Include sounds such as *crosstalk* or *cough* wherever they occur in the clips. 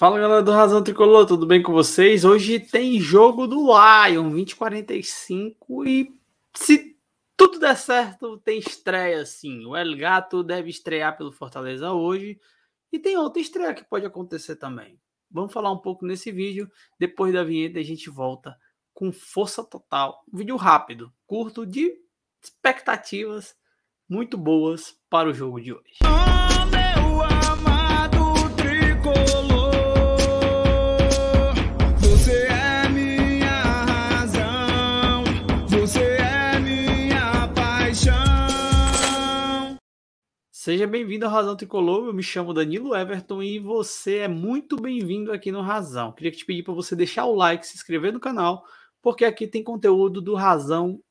Fala galera do Razão Tricolor, tudo bem com vocês? Hoje tem jogo do Lion, 2045 e se tudo der certo, tem estreia sim. O El Gato deve estrear pelo Fortaleza hoje e tem outra estreia que pode acontecer também. Vamos falar um pouco nesse vídeo, depois da vinheta a gente volta com força total. Um vídeo rápido, curto de expectativas muito boas para o jogo de hoje. Seja bem-vindo ao Razão Tricolor. Eu me chamo Danilo Everton e você é muito bem-vindo aqui no Razão. Queria te pedir para você deixar o like, se inscrever no canal, porque aqui tem conteúdo do Razão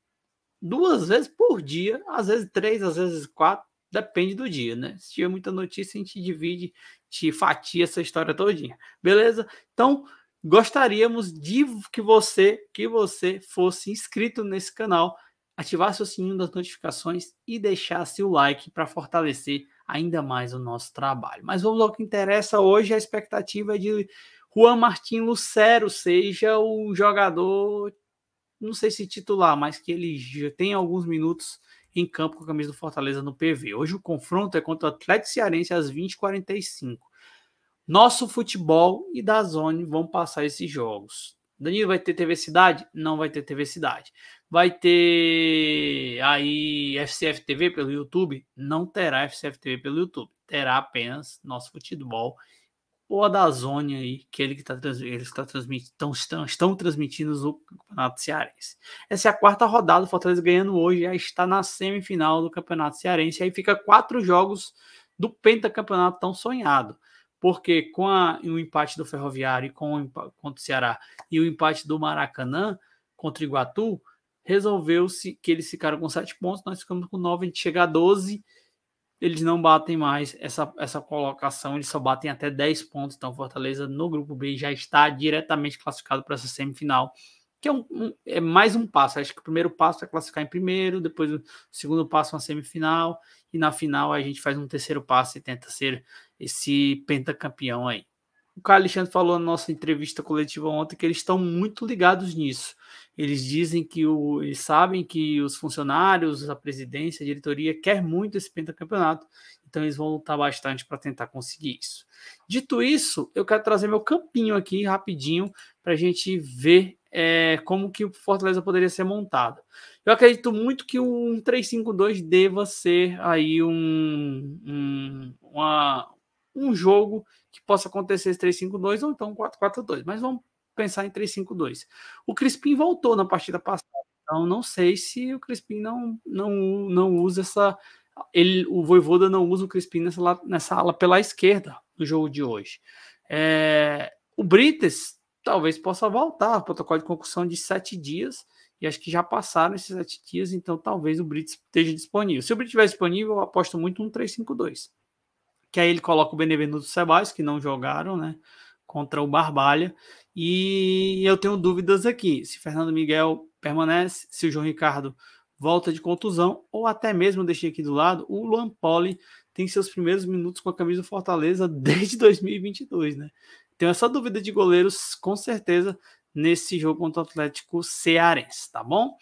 duas vezes por dia, às vezes três, às vezes quatro, depende do dia, né? Se tiver muita notícia, a gente divide, te fatia essa história todinha. Beleza? Então, gostaríamos de que você, que você fosse inscrito nesse canal ativasse o sininho das notificações e deixasse o like para fortalecer ainda mais o nosso trabalho. Mas vamos ao que interessa hoje, a expectativa é de Juan Martin Lucero seja o jogador, não sei se titular, mas que ele já tem alguns minutos em campo com a camisa do Fortaleza no PV. Hoje o confronto é contra o Atlético Cearense às 20h45. Nosso futebol e da Zone vão passar esses jogos. Danilo vai ter TV Cidade? Não vai ter TV Cidade. Vai ter aí FCF TV pelo YouTube? Não terá FCF TV pelo YouTube. Terá apenas nosso futebol ou a da Zone aí, que ele que tá, eles tá estão, estão, estão transmitindo o Campeonato Cearense. Essa é a quarta rodada, o Fortaleza ganhando hoje, já está na semifinal do Campeonato Cearense, aí fica quatro jogos do pentacampeonato tão sonhado. Porque com a, o empate do Ferroviário e com o, contra o Ceará e o empate do Maracanã contra o Iguatu, resolveu-se que eles ficaram com 7 pontos, nós ficamos com 9, a gente chega a 12, eles não batem mais essa, essa colocação, eles só batem até 10 pontos, então Fortaleza no grupo B já está diretamente classificado para essa semifinal, que é, um, um, é mais um passo, acho que o primeiro passo é classificar em primeiro, depois o segundo passo é uma semifinal, e na final a gente faz um terceiro passo e tenta ser esse pentacampeão aí. O Alexandre falou na nossa entrevista coletiva ontem que eles estão muito ligados nisso. Eles dizem que o, eles sabem que os funcionários, a presidência, a diretoria quer muito esse pentacampeonato, então eles vão lutar bastante para tentar conseguir isso. Dito isso, eu quero trazer meu campinho aqui rapidinho para a gente ver é, como que o Fortaleza poderia ser montado. Eu acredito muito que um 3-5-2 deva ser aí um, um, uma, um jogo que possa acontecer esse 3-5-2 ou então 4-4-2. Mas vamos pensar em 3-5-2. O Crispim voltou na partida passada, então não sei se o Crispim não, não, não usa essa. Ele, o Voivoda não usa o Crispim nessa, nessa ala pela esquerda no jogo de hoje. É, o Brites talvez possa voltar, protocolo de concussão de sete dias, e acho que já passaram esses sete dias, então talvez o Brites esteja disponível. Se o Brites estiver disponível, eu aposto muito um 3-5-2. Que aí ele coloca o Benevenuto e o que não jogaram, né? Contra o Barbalha, e eu tenho dúvidas aqui se Fernando Miguel permanece, se o João Ricardo volta de contusão, ou até mesmo deixei aqui do lado, o Luan Poli tem seus primeiros minutos com a camisa do Fortaleza desde 2022, *laughs* né? Tenho essa dúvida de goleiros, com certeza, nesse jogo contra o Atlético Cearense, tá bom?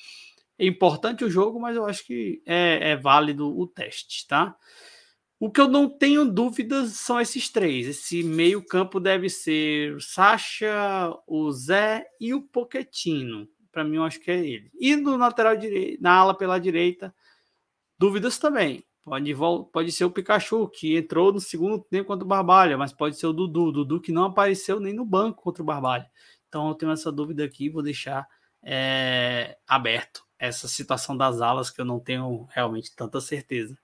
É importante o jogo, mas eu acho que é, é válido o teste, tá? O que eu não tenho dúvidas são esses três. Esse meio-campo deve ser o Sacha, o Zé e o Poquetino. Para mim, eu acho que é ele. E no lateral direito, na ala pela direita, dúvidas também. Pode, pode ser o Pikachu, que entrou no segundo tempo contra o Barbalha, mas pode ser o Dudu. Dudu que não apareceu nem no banco contra o Barbalha. Então eu tenho essa dúvida aqui, vou deixar é, aberto essa situação das alas, que eu não tenho realmente tanta certeza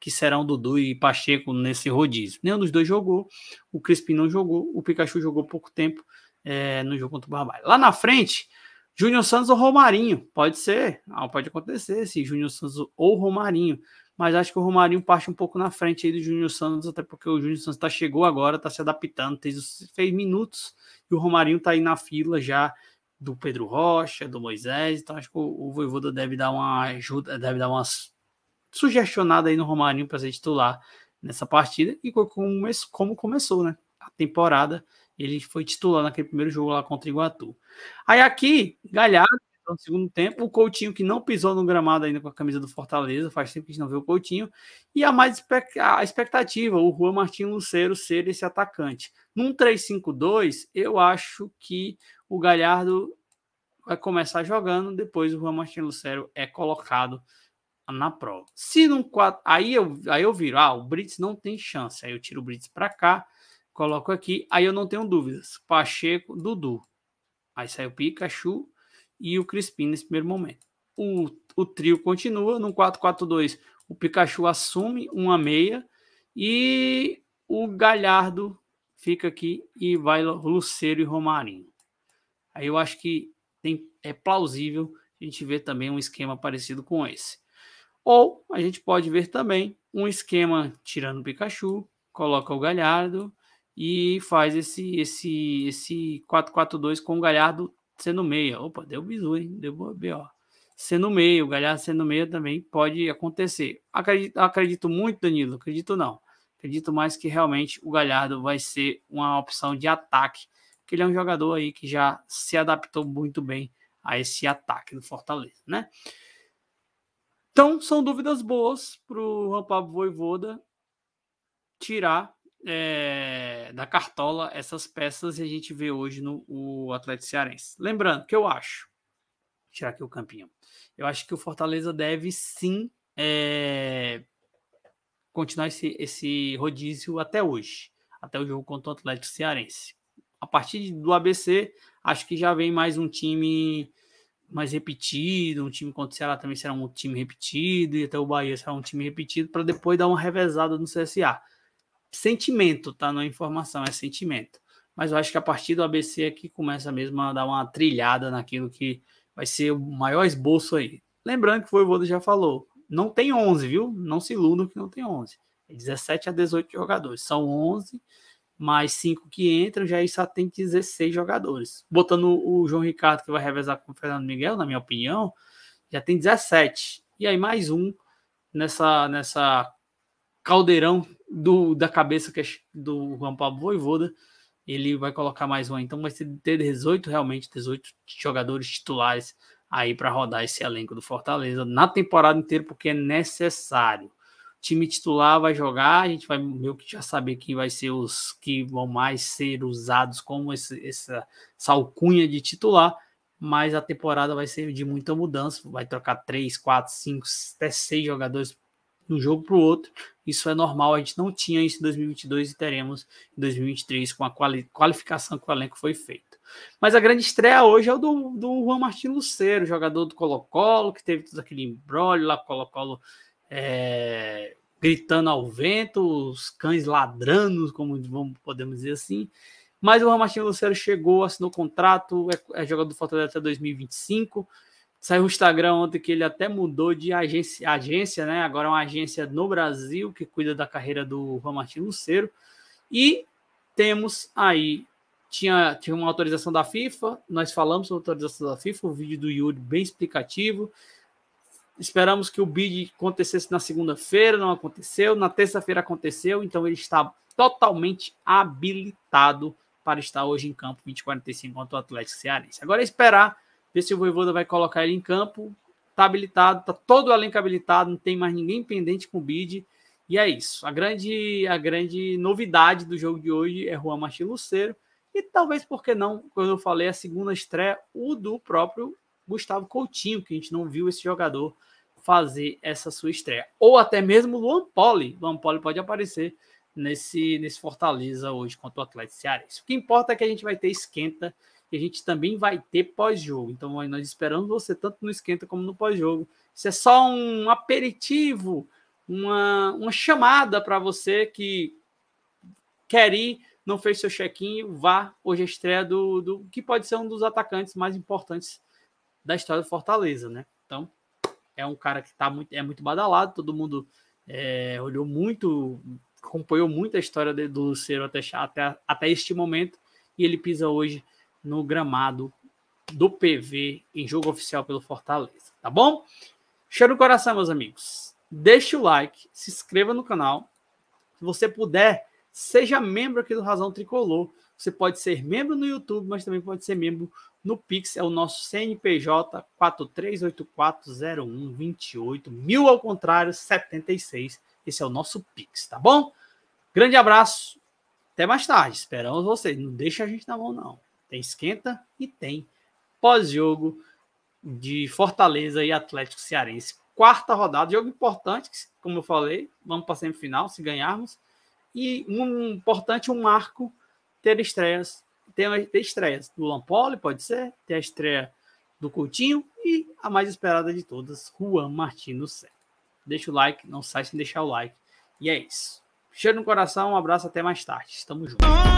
que serão Dudu e Pacheco nesse rodízio. Nenhum dos dois jogou, o Crispim não jogou, o Pikachu jogou pouco tempo é, no jogo contra o Barbalho. Lá na frente, Júnior Santos ou Romarinho, pode ser, ah, pode acontecer se Júnior Santos ou Romarinho, mas acho que o Romarinho parte um pouco na frente aí do Júnior Santos, até porque o Júnior Santos tá, chegou agora, está se adaptando, fez, fez minutos, e o Romarinho está aí na fila já do Pedro Rocha, do Moisés, então acho que o, o Voivoda deve dar uma ajuda, deve dar umas sugestionado aí no Romarinho para ser titular nessa partida e como, como começou, né? A temporada ele foi titular naquele primeiro jogo lá contra o Iguatu. Aí aqui, Galhardo, no segundo tempo, o Coutinho que não pisou no gramado ainda com a camisa do Fortaleza, faz tempo que a gente não vê o Coutinho, e a mais a expectativa, o Juan Martin Lucero ser esse atacante. Num 3-5-2, eu acho que o Galhardo vai começar jogando, depois o Juan Martin Lucero é colocado na prova. Se não quatro, aí eu aí eu viro, ah, o Brits não tem chance. Aí eu tiro o Brits para cá, coloco aqui, aí eu não tenho dúvidas. Pacheco, Dudu. Aí sai o Pikachu e o Crispim nesse primeiro momento. O, o trio continua no 4-4-2. O Pikachu assume uma meia e o Galhardo fica aqui e vai Luceiro e Romarinho. Aí eu acho que tem, é plausível a gente ver também um esquema parecido com esse. Ou a gente pode ver também um esquema tirando o Pikachu, coloca o Galhardo e faz esse esse esse 4-4-2 com o Galhardo sendo meia. Opa, deu bizu, hein? Deu B.O. Sendo meio, o Galhardo sendo meia também pode acontecer. Acredito, acredito muito, Danilo, acredito não. Acredito mais que realmente o Galhardo vai ser uma opção de ataque, porque ele é um jogador aí que já se adaptou muito bem a esse ataque do Fortaleza, né? Então, são dúvidas boas para o Juan Voivoda tirar é, da cartola essas peças e a gente vê hoje no o Atlético Cearense. Lembrando que eu acho, tirar aqui o campinho, eu acho que o Fortaleza deve sim é, continuar esse, esse rodízio até hoje, até o jogo contra o Atlético Cearense. A partir do ABC, acho que já vem mais um time mais repetido, um time contra o Ceará também será um time repetido, e até o Bahia será um time repetido, para depois dar uma revezada no CSA. Sentimento, tá? Não é informação, é sentimento. Mas eu acho que a partir do ABC é que começa mesmo a dar uma trilhada naquilo que vai ser o maior esboço aí. Lembrando que o Voivoda já falou, não tem 11, viu? Não se iludam que não tem 11. É 17 a 18 jogadores, são 11 mais cinco que entram, já só tem 16 jogadores. Botando o João Ricardo, que vai revezar com o Fernando Miguel, na minha opinião, já tem 17. E aí mais um nessa nessa caldeirão do, da cabeça que é do Juan Pablo Voivoda, ele vai colocar mais um Então vai ter 18, realmente, 18 jogadores titulares aí para rodar esse elenco do Fortaleza na temporada inteira, porque é necessário time titular vai jogar, a gente vai meio que já saber quem vai ser os que vão mais ser usados como esse, essa, essa alcunha de titular, mas a temporada vai ser de muita mudança, vai trocar três, quatro, cinco, até seis jogadores de um jogo para o outro. Isso é normal, a gente não tinha isso em 2022 e teremos em 2023 com a quali qualificação que o elenco foi feito. Mas a grande estreia hoje é o do, do Juan Martin Lucero, jogador do Colo-Colo, que teve todo aquele embrolho lá, Colo-Colo é, gritando ao vento, os cães ladrando, como vamos, podemos dizer assim. Mas o Ramachinho Lucero chegou, assinou contrato, é, é jogador do Fortaleza até 2025. Saiu o Instagram ontem que ele até mudou de agência, agência, né? Agora é uma agência no Brasil que cuida da carreira do Ramachinho Lucero. E temos aí tinha, tinha uma autorização da FIFA, nós falamos sobre a autorização da FIFA, o um vídeo do Yuri bem explicativo. Esperamos que o bid acontecesse na segunda-feira, não aconteceu. Na terça-feira aconteceu, então ele está totalmente habilitado para estar hoje em campo, 2045 contra o Atlético Cearense. Agora é esperar ver se o Voivoda vai colocar ele em campo. Está habilitado, está todo o elenco habilitado, não tem mais ninguém pendente com o bid. E é isso. A grande, a grande novidade do jogo de hoje é Juan Martin Luceiro. E talvez, porque não, quando eu falei, a segunda estreia, o do próprio Gustavo Coutinho, que a gente não viu esse jogador fazer essa sua estreia. Ou até mesmo o Luan Poli. Luan Poli pode aparecer nesse, nesse Fortaleza hoje contra o Atlético Cearense. O que importa é que a gente vai ter esquenta e a gente também vai ter pós-jogo. Então nós esperamos você tanto no esquenta como no pós-jogo. Isso é só um aperitivo, uma, uma chamada para você que quer ir, não fez seu check-in, vá. Hoje é a estreia do, do que pode ser um dos atacantes mais importantes da história do Fortaleza, né? Então, é um cara que tá muito, é muito badalado, todo mundo é, olhou muito, acompanhou muito a história de, do Luceiro até, até, até este momento, e ele pisa hoje no gramado do PV em jogo oficial pelo Fortaleza, tá bom? Cheiro no coração, meus amigos. Deixe o like, se inscreva no canal. Se você puder, seja membro aqui do Razão Tricolor. Você pode ser membro no YouTube, mas também pode ser membro no Pix é o nosso CNPJ 43840128, mil ao contrário, 76. Esse é o nosso Pix, tá bom? Grande abraço, até mais tarde. Esperamos vocês. Não deixa a gente na mão, não. Tem esquenta e tem pós-jogo de Fortaleza e Atlético Cearense. Quarta rodada, jogo importante, como eu falei, vamos para a semifinal se ganharmos. E um importante, um marco, ter estreias tem a estreia estreias do Lampoli, pode ser, tem a estreia do Coutinho e a mais esperada de todas, Juan Martino Sé. Deixa o like, não sai sem deixar o like. E é isso. Cheiro no coração, um abraço, até mais tarde. Estamos juntos.